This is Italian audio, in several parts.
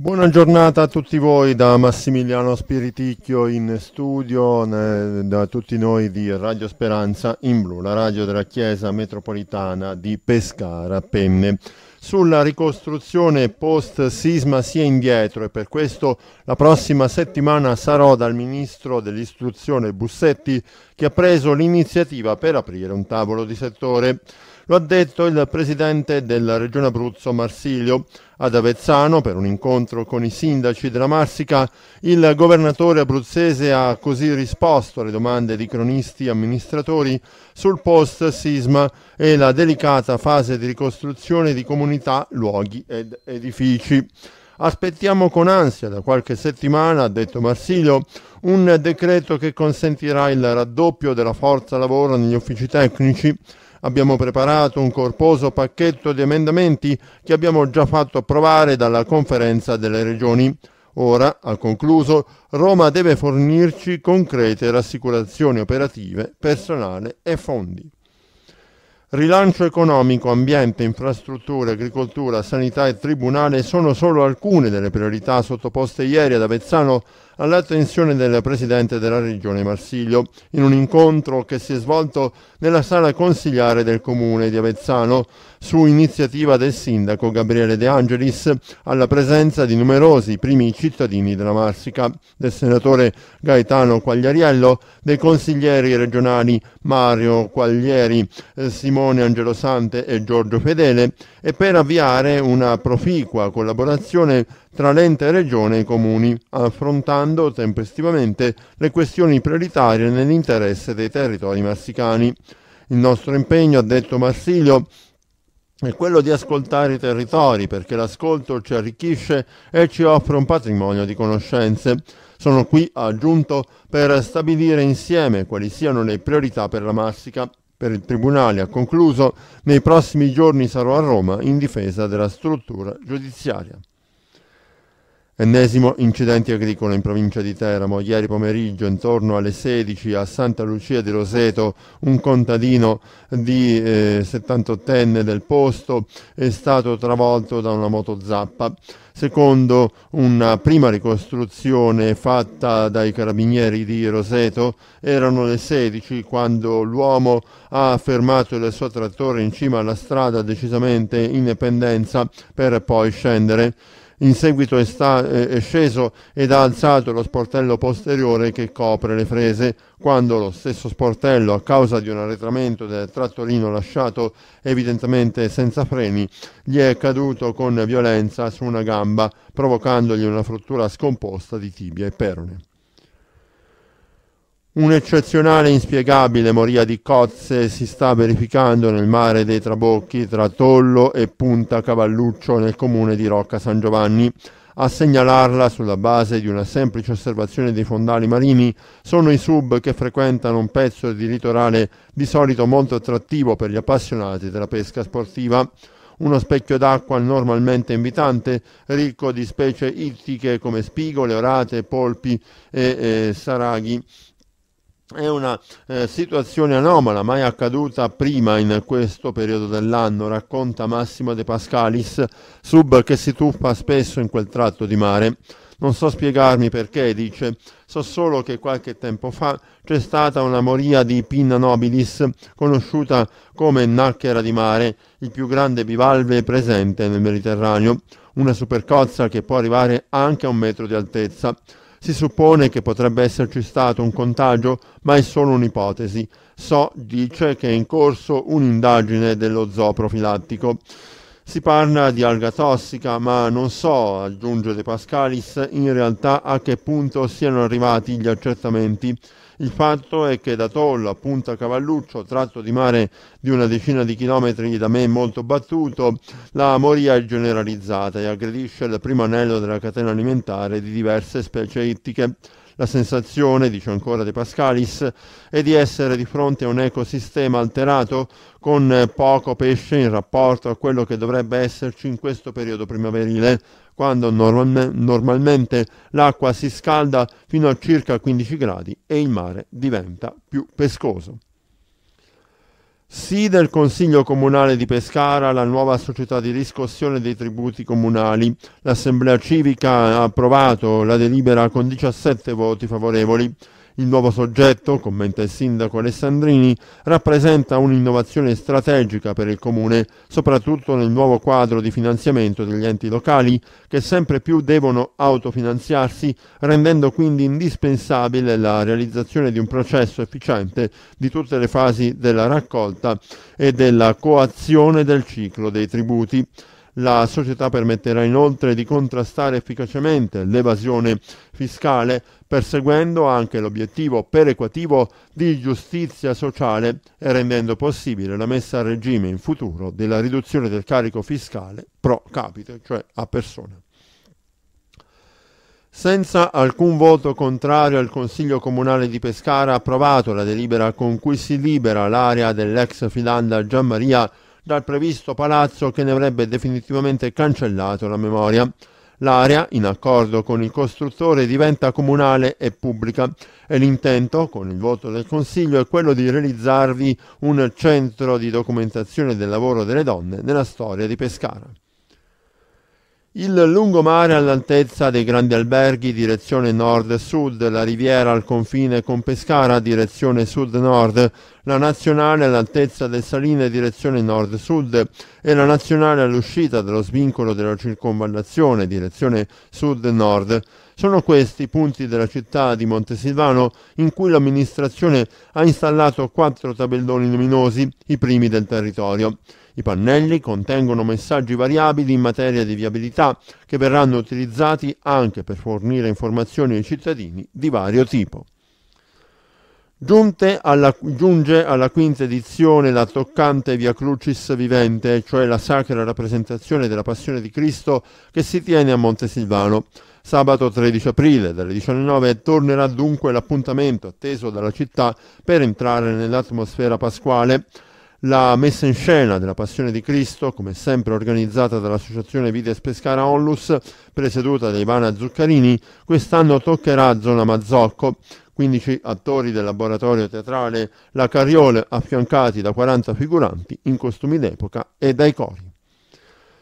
Buona giornata a tutti voi da Massimiliano Spiriticchio in studio, da tutti noi di Radio Speranza in Blu, la radio della Chiesa Metropolitana di Pescara Penne. Sulla ricostruzione post sisma si è indietro e per questo la prossima settimana sarò dal Ministro dell'Istruzione Bussetti che ha preso l'iniziativa per aprire un tavolo di settore. Lo ha detto il presidente della Regione Abruzzo Marsilio. Ad Avezzano, per un incontro con i sindaci della Marsica, il governatore abruzzese ha così risposto alle domande di cronisti e amministratori sul post-sisma e la delicata fase di ricostruzione di comunità, luoghi ed edifici. Aspettiamo con ansia da qualche settimana, ha detto Marsilio, un decreto che consentirà il raddoppio della forza lavoro negli uffici tecnici Abbiamo preparato un corposo pacchetto di emendamenti che abbiamo già fatto approvare dalla conferenza delle regioni. Ora, ha concluso, Roma deve fornirci concrete rassicurazioni operative, personale e fondi. Rilancio economico, ambiente, infrastrutture, agricoltura, sanità e tribunale sono solo alcune delle priorità sottoposte ieri ad Avezzano all'attenzione del Presidente della Regione Marsiglio in un incontro che si è svolto nella sala consigliare del Comune di Avezzano su iniziativa del Sindaco Gabriele De Angelis alla presenza di numerosi primi cittadini della Marsica, del senatore Gaetano Quagliariello, dei consiglieri regionali Mario Quaglieri, eh, Simone Angelosante e Giorgio Fedele e per avviare una proficua collaborazione tra l'ente regione e i comuni, affrontando tempestivamente le questioni prioritarie nell'interesse dei territori massicani. Il nostro impegno, ha detto Marsilio, è quello di ascoltare i territori perché l'ascolto ci arricchisce e ci offre un patrimonio di conoscenze. Sono qui, ha aggiunto, per stabilire insieme quali siano le priorità per la Massica. per il Tribunale ha concluso, nei prossimi giorni sarò a Roma in difesa della struttura giudiziaria. Ennesimo incidente agricolo in provincia di Teramo. Ieri pomeriggio, intorno alle 16, a Santa Lucia di Roseto, un contadino di eh, 78enne del posto è stato travolto da una moto zappa. Secondo una prima ricostruzione fatta dai carabinieri di Roseto, erano le 16 quando l'uomo ha fermato il suo trattore in cima alla strada decisamente in pendenza per poi scendere in seguito è, sta, è, sceso ed ha alzato lo sportello posteriore che copre le frese, quando lo stesso sportello, a causa di un arretramento del trattorino lasciato evidentemente senza freni, gli è caduto con violenza su una gamba, provocandogli una frattura scomposta di tibia e perone. Un'eccezionale e inspiegabile moria di cozze si sta verificando nel mare dei Trabocchi tra Tollo e Punta Cavalluccio nel comune di Rocca San Giovanni. A segnalarla, sulla base di una semplice osservazione dei fondali marini, sono i sub che frequentano un pezzo di litorale di solito molto attrattivo per gli appassionati della pesca sportiva uno specchio d'acqua normalmente invitante, ricco di specie ittiche come spigole, orate, polpi e eh, saraghi. È una eh, situazione anomala, mai accaduta prima in questo periodo dell'anno, racconta Massimo De Pascalis, sub che si tuffa spesso in quel tratto di mare. Non so spiegarmi perché, dice, so solo che qualche tempo fa c'è stata una moria di Pinna nobilis, conosciuta come nacchera di mare, il più grande bivalve presente nel Mediterraneo, una supercozza che può arrivare anche a un metro di altezza. Si suppone che potrebbe esserci stato un contagio, ma è solo un'ipotesi. So dice che è in corso un'indagine dello zoo profilattico. Si parla di alga tossica, ma non so, aggiunge De Pascalis, in realtà a che punto siano arrivati gli accertamenti. Il fatto è che da Tollo a Punta Cavalluccio, tratto di mare di una decina di chilometri da me molto battuto, la moria è generalizzata e aggredisce il primo anello della catena alimentare di diverse specie ittiche. La sensazione, dice ancora De Pascalis, è di essere di fronte a un ecosistema alterato con poco pesce in rapporto a quello che dovrebbe esserci in questo periodo primaverile, quando norm- normalmente l'acqua si scalda fino a circa 15 gradi e il mare diventa più pescoso. Sì del Consiglio Comunale di Pescara la nuova società di riscossione dei tributi comunali. L'Assemblea Civica ha approvato la delibera con 17 voti favorevoli. Il nuovo soggetto, commenta il sindaco Alessandrini, rappresenta un'innovazione strategica per il comune, soprattutto nel nuovo quadro di finanziamento degli enti locali, che sempre più devono autofinanziarsi, rendendo quindi indispensabile la realizzazione di un processo efficiente di tutte le fasi della raccolta e della coazione del ciclo dei tributi. La società permetterà inoltre di contrastare efficacemente l'evasione fiscale, perseguendo anche l'obiettivo perequativo di giustizia sociale e rendendo possibile la messa a regime in futuro della riduzione del carico fiscale pro capite, cioè a persona. Senza alcun voto contrario il Consiglio Comunale di Pescara ha approvato la delibera con cui si libera l'area dell'ex filanda Gianmaria Maria dal previsto palazzo che ne avrebbe definitivamente cancellato la memoria. L'area, in accordo con il costruttore, diventa comunale e pubblica e l'intento, con il voto del Consiglio, è quello di realizzarvi un centro di documentazione del lavoro delle donne nella storia di Pescara. Il lungomare all'altezza dei grandi alberghi direzione nord-sud, la riviera al confine con Pescara direzione sud-nord, la nazionale all'altezza del Saline direzione nord-sud e la nazionale all'uscita dello svincolo della circonvallazione direzione sud-nord. Sono questi i punti della città di Montesilvano in cui l'amministrazione ha installato quattro tabelloni luminosi, i primi del territorio. I pannelli contengono messaggi variabili in materia di viabilità che verranno utilizzati anche per fornire informazioni ai cittadini di vario tipo. Alla, giunge alla quinta edizione la toccante Via Crucis Vivente, cioè la sacra rappresentazione della Passione di Cristo che si tiene a Montesilvano. Sabato 13 aprile dalle 19 tornerà dunque l'appuntamento atteso dalla città per entrare nell'atmosfera pasquale la messa in scena della Passione di Cristo, come sempre organizzata dall'Associazione Vides Pescara Onlus, presieduta da Ivana Zuccarini, quest'anno toccherà Zona Mazzocco. 15 attori del laboratorio teatrale La Carriole, affiancati da 40 figuranti in costumi d'epoca e dai cori.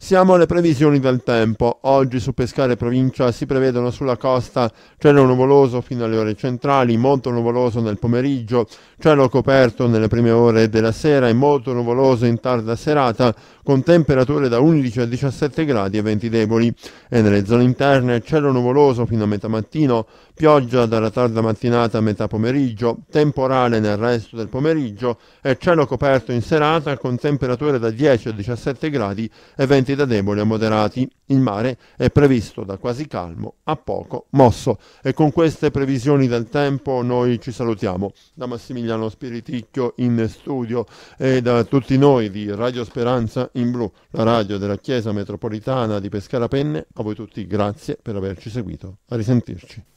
Siamo alle previsioni del tempo. Oggi su Pescare Provincia si prevedono sulla costa cielo nuvoloso fino alle ore centrali, molto nuvoloso nel pomeriggio, cielo coperto nelle prime ore della sera e molto nuvoloso in tarda serata, con temperature da 11 a 17 gradi e venti deboli. E nelle zone interne cielo nuvoloso fino a metà mattino, Pioggia dalla tarda mattinata a metà pomeriggio, temporale nel resto del pomeriggio e cielo coperto in serata con temperature da 10 a 17 gradi e venti da deboli a moderati. Il mare è previsto da quasi calmo a poco mosso. E con queste previsioni del tempo noi ci salutiamo. Da Massimiliano Spiriticchio in studio e da tutti noi di Radio Speranza in Blu, la radio della Chiesa Metropolitana di Pescara Penne, a voi tutti grazie per averci seguito. A risentirci.